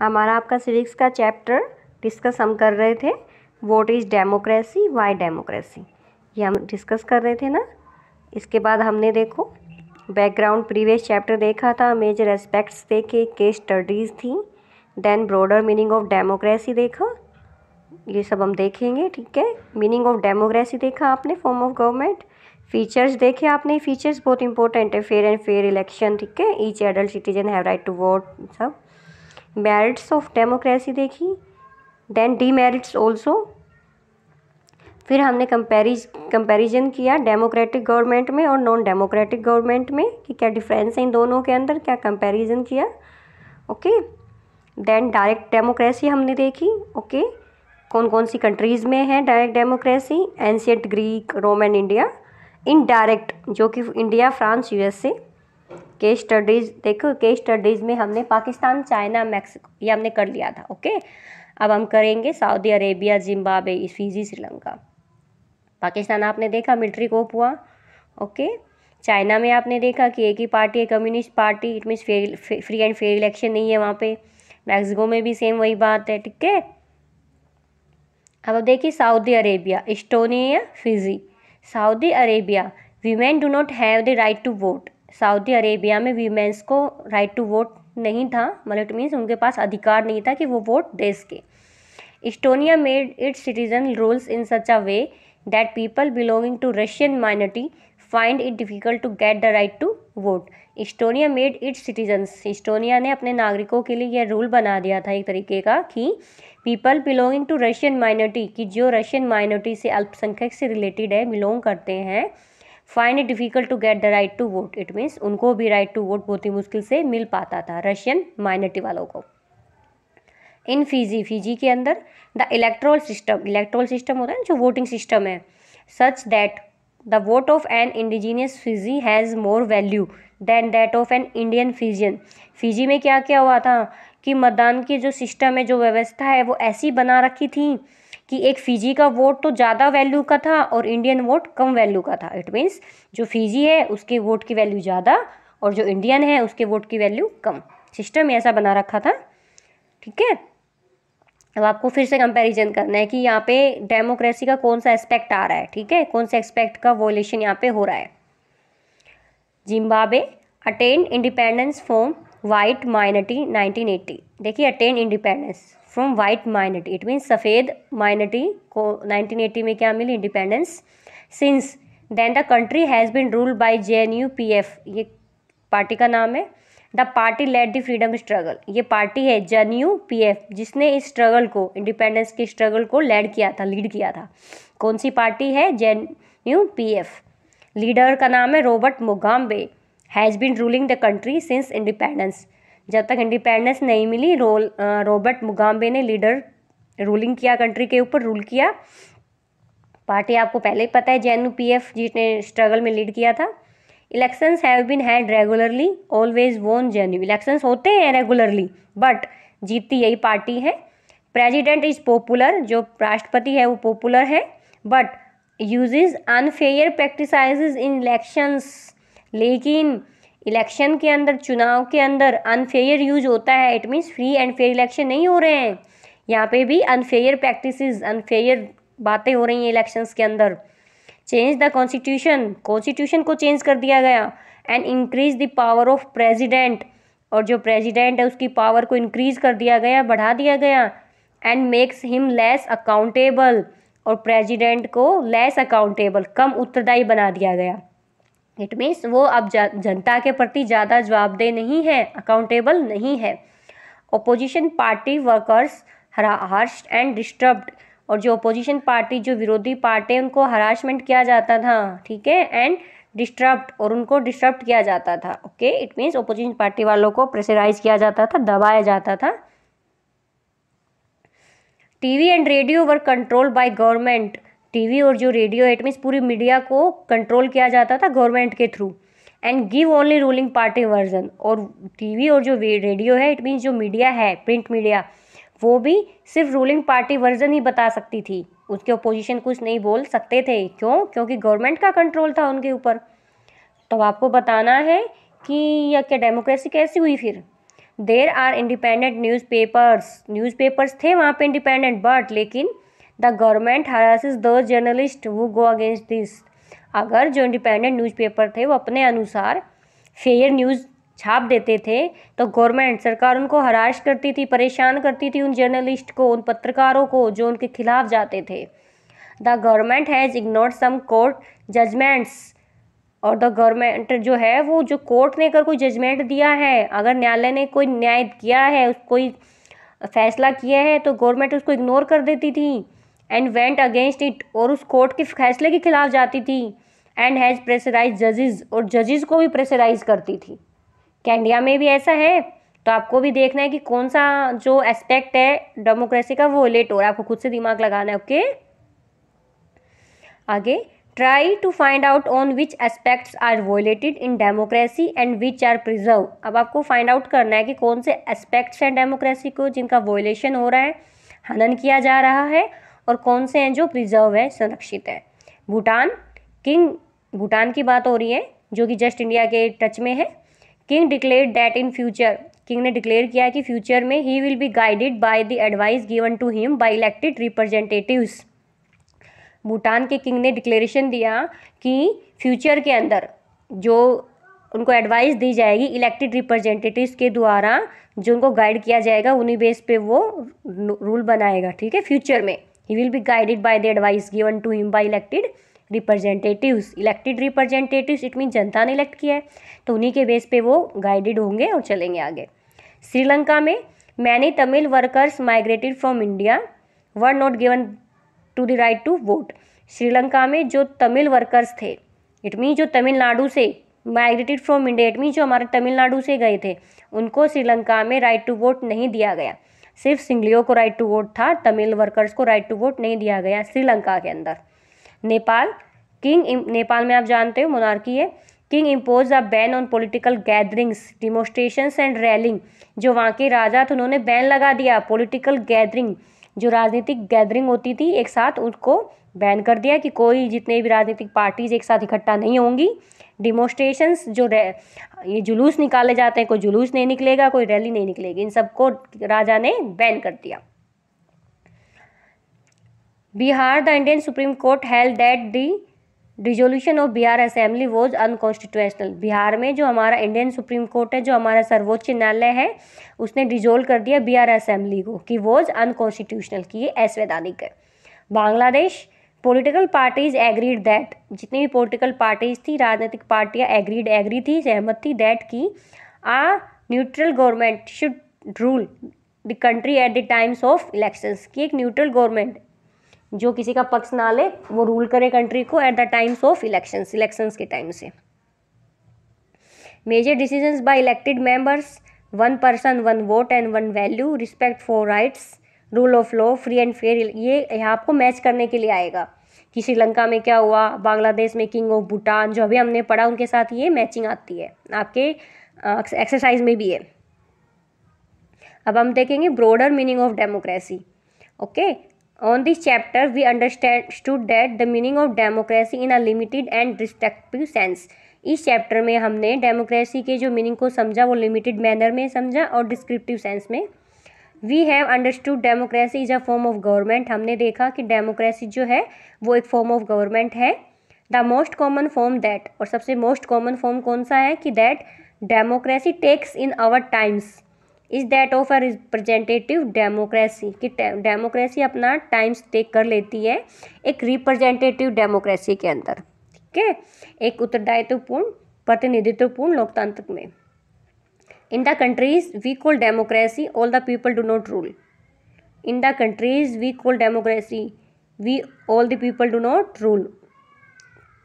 हमारा आपका सिविक्स का चैप्टर डिस्कस हम कर रहे थे what is democracy why democracy ये हम डिस्कस कर रहे थे ना इसके बाद हमने देखो बैकग्राउंड प्रीवियस चैप्टर देखा था मेजर एस्पेक्ट्स देखे केस स्टडीज़ थी then broader meaning of democracy देखा ये सब हम देखेंगे ठीक है मीनिंग ऑफ डेमोक्रेसी देखा आपने फॉर्म ऑफ गवर्नमेंट फीचर्स देखे आपने फीचर्स बहुत इंपॉर्टेंट है फेयर एंड फेयर इलेक्शन ठीक है each adult citizen have right to vote सब मेरिट्स ऑफ डेमोक्रेसी देखी डी demerits ऑल्सो फिर हमने कंपेरिज कंपेरिजन किया डेमोक्रेटिक गवर्नमेंट में और नॉन डेमोक्रेटिक गवर्नमेंट में कि क्या डिफरेंस है इन दोनों के अंदर क्या कंपेरिजन किया ओके देन डायरेक्ट डेमोक्रेसी हमने देखी ओके okay? कौन कौन सी कंट्रीज़ में है direct democracy ancient Greek Roman India indirect जो कि India France USA case studies देखो के स्टडीज़ में हमने पाकिस्तान चाइना मैक्सिको ये हमने कर लिया था ओके अब हम करेंगे Saudi Arabia Zimbabwe Fiji Sri Lanka Pakistan आपने देखा मिलिट्री कोप हुआ ओके चाइना में आपने देखा कि एक ही पार्टी है communist party it means free and fair election नहीं है वहाँ पे मैक्सिको में भी सेम वही बात है ठीक है अब अब देखिए Saudi Arabia Estonia Fiji Saudi Arabia women do not have the right to vote Saudi Arabia में वीमेंस को राइट टू वोट नहीं था मतलब इट मीन्स उनके पास अधिकार नहीं था कि वो वोट दे सके Estonia made its citizen rules in such a way that people belonging to Russian minority find it difficult to get the right to vote Estonia made its citizens Estonia ने अपने नागरिकों के लिए यह रूल बना दिया था एक तरीके का कि people belonging to Russian minority कि जो रशियन माइनॉरिटी से अल्पसंख्यक से रिलेटेड है बिलोंग करते हैं find it difficult to get the right to vote it means उनको भी राइट टू वोट बहुत ही मुश्किल से मिल पाता था रशियन माइनॉरिटी वालों को इन फीजी फीजी के अंदर the electoral system electoral system होता है जो वोटिंग सिस्टम है such that the vote of an indigenous Fiji has more value than that of an Indian Fijian Fiji में क्या क्या हुआ था कि मतदान की जो सिस्टम है जो व्यवस्था है वो ऐसी बना रखी थी कि एक फिजी का वोट तो ज़्यादा वैल्यू का था और इंडियन वोट कम वैल्यू का था इट मीन्स जो फिजी है उसके वोट की वैल्यू ज़्यादा और जो इंडियन है उसके वोट की वैल्यू कम सिस्टम ऐसा बना रखा था ठीक है अब आपको फिर से कंपैरिजन करना है कि यहाँ पे डेमोक्रेसी का कौन सा एस्पेक्ट आ रहा है ठीक है कौन सा एस्पेक्ट का वोलेशन यहाँ पे हो रहा है Zimbabwe attain independence form white minority 1980 देखिए attain independence from white minority it means सफ़ेद माइनरिटी को 1980 में क्या मिली independence since then the country has been ruled by J N U P F ये पार्टी का नाम है the party led the freedom struggle ये पार्टी है यू पी एफ जिसने इस स्ट्रगल को इंडिपेंडेंस के स्ट्रगल को लेड किया था लीड किया था कौन सी पार्टी है N U P F leader का नाम है Robert Mugabe has been ruling the country since independence जब तक इंडिपेंडेंस नहीं मिली रोल रॉबर्ट मुगाम्बे ने लीडर रूलिंग किया कंट्री के ऊपर रूल किया पार्टी आपको पहले ही पता है जे पी एफ जिसने स्ट्रगल में लीड किया था elections have been had regularly always won J elections होते हैं रेगुलरली बट जीतती यही पार्टी है प्रेजिडेंट इज़ पॉपुलर जो राष्ट्रपति है वो पॉपुलर है but use unfair practices in elections लेकिन इलेक्शन के अंदर चुनाव के अंदर अनफेयर यूज होता है it means free and fair election नहीं हो रहे हैं यहाँ पे भी अनफेयर प्रैक्टिस अनफेयर बातें हो रही हैं इलेक्शंस के अंदर चेंज द कॉन्स्टिट्यूशन कॉन्स्टिट्यूशन को चेंज कर दिया गया and increase the power of president और जो प्रेजिडेंट है उसकी पावर को इंक्रीज कर दिया गया बढ़ा दिया गया and makes him less accountable और प्रेजिडेंट को लेस अकाउंटेबल कम उत्तरदायी बना दिया गया इट मीन्स वो अब जनता के प्रति ज़्यादा जवाबदेह नहीं है अकाउंटेबल नहीं है opposition party workers harass and disturbed और जो अपोजिशन पार्टी जो विरोधी पार्टी उनको हराशमेंट किया जाता था ठीक है एंड डिस्टर्ब्ड और उनको डिस्टर्ब किया जाता था okay it means opposition party वालों को प्रेशराइज किया जाता था दबाया जाता था TV and radio were control by government TV और जो रेडियो एट मीन्स पूरी मीडिया को कंट्रोल किया जाता था गवर्नमेंट के through and give only ruling party version और टीवी और जो रेडियो है इट मीन्स जो मीडिया है प्रिंट मीडिया वो भी सिर्फ रूलिंग पार्टी वर्जन ही बता सकती थी उसके ओपोजिशन कुछ नहीं बोल सकते थे क्यों क्योंकि गवर्नमेंट का कंट्रोल था उनके ऊपर तो आपको बताना है कि यह क्या डेमोक्रेसी कैसी हुई फिर there are independent newspapers newspapers थे वहाँ पे इंडिपेंडेंट बट लेकिन द गवर्नमेंट हरासिस दो जर्नलिस्ट वो गो अगेंस्ट दिस अगर जो इंडिपेंडेंट न्यूज़पेपर थे वो अपने अनुसार फेयर न्यूज़ छाप देते थे तो गवर्नमेंट सरकार उनको हराश करती थी परेशान करती थी उन जर्नलिस्ट को उन पत्रकारों को जो उनके खिलाफ जाते थे the government has ignore some court judgements और द गवर्नमेंट जो है वो जो कोर्ट ने अगर कोई जजमेंट दिया है अगर न्यायालय ने कोई न्याय किया है कोई फैसला किया है तो गवर्नमेंट उसको इग्नोर कर देती थी एंड वेंट अगेंस्ट इट और उस कोर्ट के फैसले के खिलाफ जाती थी एंड हैज़ प्रेसराइज जजेज और जजेस को भी प्रेसराइज करती थी क्या इंडिया में भी ऐसा है तो आपको भी देखना है कि कौन सा जो एस्पेक्ट है डेमोक्रेसी का वो लेट हो रहा है आपको खुद से दिमाग लगाना है ओके आगे try to find out on which aspects are violated in democracy and which are preserve अब आपको फाइंड आउट करना है कि कौन से एस्पेक्ट्स हैं डेमोक्रेसी को जिनका वोलेशन हो रहा है हनन किया जा रहा है और कौन से हैं जो प्रिजर्व है संरक्षित है भूटान किंग भूटान की बात हो रही है जो कि जस्ट इंडिया के टच में है king declare that in future king ने डिक्लेयर किया कि फ्यूचर में he will be guided by the advice given to him by elected representatives Bhutan के किंग ने डिक्लेरेशन दिया कि फ्यूचर के अंदर जो उनको एडवाइस दी जाएगी इलेक्टेड रिप्रेजेंटेटिव्स के द्वारा जो उनको गाइड किया जाएगा उन्हीं बेस पे वो रूल बनाएगा ठीक है फ्यूचर में he will be guided by the advice given to him by elected representatives elected representatives it mean जनता ने इलेक्ट किया है तो उन्हीं के बेस पे वो गाइडेड होंगे और चलेंगे आगे श्रीलंका में many Tamil workers migrated from India were not given to the right to vote Sri Lanka में जो तमिल वर्कर्स थे इट मीन जो तमिलनाडु से migrated from India it mean जो हमारे तमिलनाडु से गए थे उनको श्रीलंका में राइट टू वोट नहीं दिया गया सिर्फ सिंगलियों को राइट टू वोट था तमिल वर्कर्स को राइट टू वोट नहीं दिया गया श्रीलंका के अंदर नेपाल किंग नेपाल में आप जानते हो मोनार्की है king impose a ban on political gatherings demonstrations and rallying जो वहाँ के राजा थे उन्होंने बैन लगा दिया पॉलिटिकल गैदरिंग जो राजनीतिक गैदरिंग होती थी एक साथ उनको बैन कर दिया कि कोई जितने भी राजनीतिक पार्टीज एक साथ इकट्ठा नहीं होंगी डिमोस्ट्रेशंस जो ये जुलूस निकाले जाते हैं कोई जुलूस नहीं निकलेगा कोई रैली नहीं निकलेगी इन सबको राजा ने बैन कर दिया Bihar the Indian Supreme Court held that the resolution of Bihar assembly was unconstitutional Bihar में जो हमारा इंडियन सुप्रीम कोर्ट है जो हमारा सर्वोच्च न्यायालय है उसने डिजोल्व कर दिया बिहार असेंबली को कि वॉज अनकॉन्स्टिट्यूशनल की ये असवैधानिक है Bangladesh political parties agreed that जितनी भी पॉलिटिकल पार्टीज थी राजनीतिक पार्टियां एग्रीड एग्री थी सहमत थी दैट की a neutral government should rule the country at the times of elections की एक न्यूट्रल गवर्नमेंट जो किसी का पक्ष ना ले वो रूल करे कंट्री को at the times of elections elections के टाइम से major decisions by elected members one person one vote and one value respect for rights rule of law free and fair ये आपको मैच करने के लिए आएगा कि श्रीलंका में क्या हुआ बांग्लादेश में किंग ऑफ भूटान जो अभी हमने पढ़ा उनके साथ ये मैचिंग आती है आपके एक्सरसाइज में भी है अब हम देखेंगे broader meaning of democracy okay on this chapter we understand to date the meaning of democracy in a limited and destructive sense इस चैप्टर में हमने डेमोक्रेसी के जो मीनिंग को समझा वो लिमिटेड मैनर में समझा और डिस्क्रिप्टिव सेंस में we have understood democracy is a form of government हमने देखा कि डेमोक्रेसी जो है वो एक फॉर्म ऑफ गवर्नमेंट है the most common form that और सबसे मोस्ट कॉमन फॉर्म कौन सा है कि that democracy takes in our times is that of a representative democracy कि डेमोक्रेसी अपना टाइम्स टेक कर लेती है एक रिप्रेजेंटेटिव डेमोक्रेसी के अंदर ठीक है एक उत्तरदायित्वपूर्ण प्रतिनिधित्वपूर्ण लोकतंत्र में in the countries we call democracy all the people do not rule in the countries we call democracy we all the people do not rule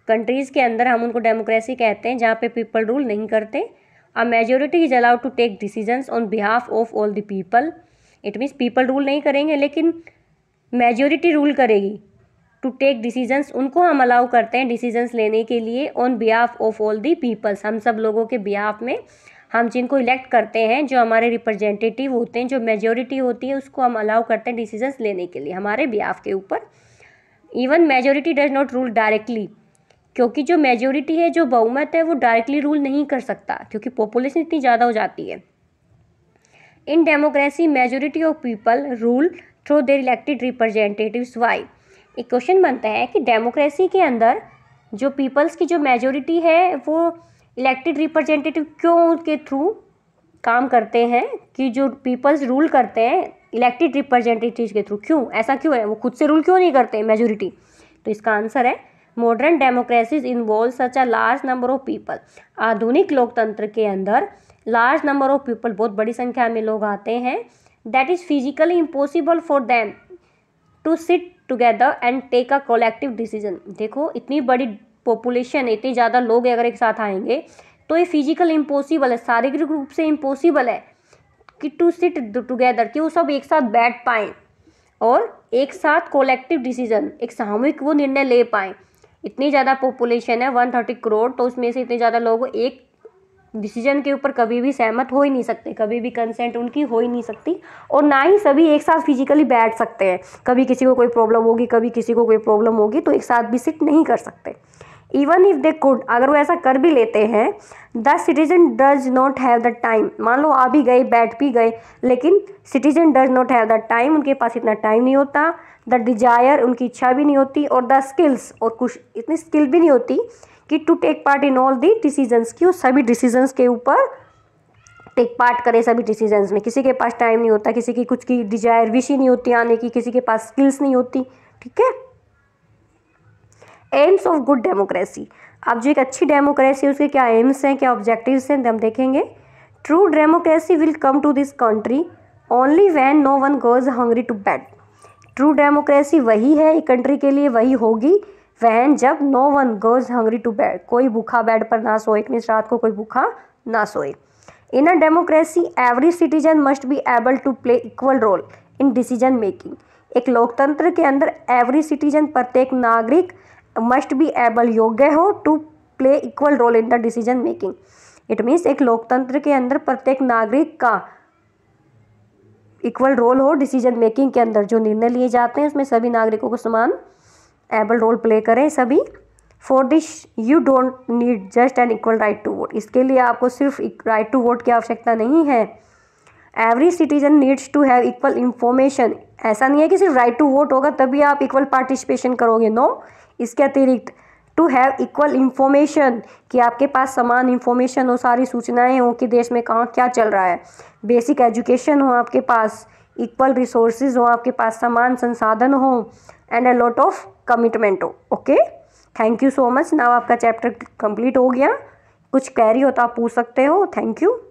countries के अंदर हम उनको डेमोक्रेसी कहते हैं जहाँ पे पीपल रूल नहीं करते a majority is allowed to take decisions on behalf of all the people it means people rule नहीं करेंगे लेकिन मेजोरिटी रूल करेगी टू टेक डिसीजंस उनको हम अलाउ करते हैं डिसीजंस लेने के लिए on behalf of all the peoples हम सब लोगों के बिहाफ में हम जिनको इलेक्ट करते हैं जो हमारे रिप्रेजेंटेटिव होते हैं जो मेजोरिटी होती है उसको हम अलाउ करते हैं डिसीजंस लेने के लिए हमारे बिहाफ के ऊपर even majority does not rule directly क्योंकि जो मेजोरिटी है जो बहुमत है वो डायरेक्टली रूल नहीं कर सकता क्योंकि पॉपुलेशन इतनी ज़्यादा हो जाती है in democracy majority of people rule through their elected representatives why एक क्वेश्चन बनता है कि डेमोक्रेसी के अंदर जो पीपल्स की जो मेजोरिटी है वो इलेक्टेड रिप्रेजेंटेटिव क्यों के थ्रू काम करते हैं कि जो पीपल्स रूल करते हैं इलेक्टेड रिप्रेजेंटेटिव के थ्रू क्यों ऐसा क्यों है वो खुद से रूल क्यों नहीं करते मेजोरिटी तो इसका आंसर है modern democracies involve such a large number of people आधुनिक लोकतंत्र के अंदर लार्ज नंबर ऑफ पीपल बहुत बड़ी संख्या में लोग आते हैं that is physically impossible for them to sit together and take a collective decision देखो इतनी बड़ी पॉपुलेशन है इतने ज़्यादा लोग अगर एक साथ आएंगे तो ये फिजिकल इम्पॉसिबल है शारीरिक रूप से इम्पॉसिबल है कि टू सिट टुगेदर कि वो सब एक साथ बैठ पाएँ और एक साथ कोलेक्टिव डिसीजन एक सामूहिक वो निर्णय ले पाए इतनी ज़्यादा पॉपुलेशन है वन थर्टी करोड़ तो उसमें से इतने ज़्यादा लोग एक डिसीजन के ऊपर कभी भी सहमत हो ही नहीं सकते कभी भी कंसेंट उनकी हो ही नहीं सकती और ना ही सभी एक साथ फिजिकली बैठ सकते हैं कभी किसी को कोई प्रॉब्लम होगी कभी किसी को कोई प्रॉब्लम होगी तो एक साथ भी सिट नहीं कर सकते इवन इफ दे कुड अगर वो ऐसा कर भी लेते हैं the citizen does not have the time मान लो आ भी गए बैठ भी गए लेकिन citizen does not have the time उनके पास इतना टाइम नहीं होता द डिजायर उनकी इच्छा भी नहीं होती और द स्किल्स और कुछ इतनी स्किल भी नहीं होती कि to take part in all the decision की सभी डिसीजनस के ऊपर टेक पार्ट करें सभी डिसीजन में किसी के पास टाइम नहीं होता किसी की कुछ की डिजायर विश ही नहीं होती आने की किसी के पास स्किल्स नहीं होती ठीक है एम्स ऑफ गुड डेमोक्रेसी अब जो एक अच्छी डेमोक्रेसी उसके क्या एम्स हैं क्या ऑब्जेक्टिव्स हैं हम देखेंगे true democracy will come to this country only when no one goes hungry to bed true democracy वही है एक कंट्री के लिए वही होगी वैन जब no one goes hungry to bed कोई भूखा बेड पर ना सोए मीन्स रात को कोई भूखा ना सोए in a democracy every citizen must be able to play equal role in decision making एक लोकतंत्र के अंदर एवरी सिटीजन प्रत्येक नागरिक मस्ट बी एबल योग्य हो to play equal role in the decision making it means एक लोकतंत्र के अंदर प्रत्येक नागरिक का इक्वल रोल हो डिसीजन मेकिंग के अंदर जो निर्णय लिए जाते हैं उसमें सभी नागरिकों को समान एबल रोल प्ले करें सभी for this you don't need just an equal right to vote इसके लिए आपको सिर्फ राइट टू वोट की आवश्यकता नहीं है every citizen needs to have equal information ऐसा नहीं है कि सिर्फ राइट टू वोट होगा तभी आप इक्वल पार्टिसिपेशन करोगे नो no? इसके अतिरिक्त टू हैव इक्वल इन्फॉर्मेशन कि आपके पास समान इंफॉर्मेशन हो सारी सूचनाएं हो कि देश में कहाँ क्या चल रहा है बेसिक एजुकेशन हो आपके पास इक्वल रिसोर्सेज हो आपके पास समान संसाधन हो and a lot of commitment हो okay thank you so much now आपका चैप्टर कंप्लीट हो गया कुछ कैरी हो तो आप पूछ सकते हो थैंक यू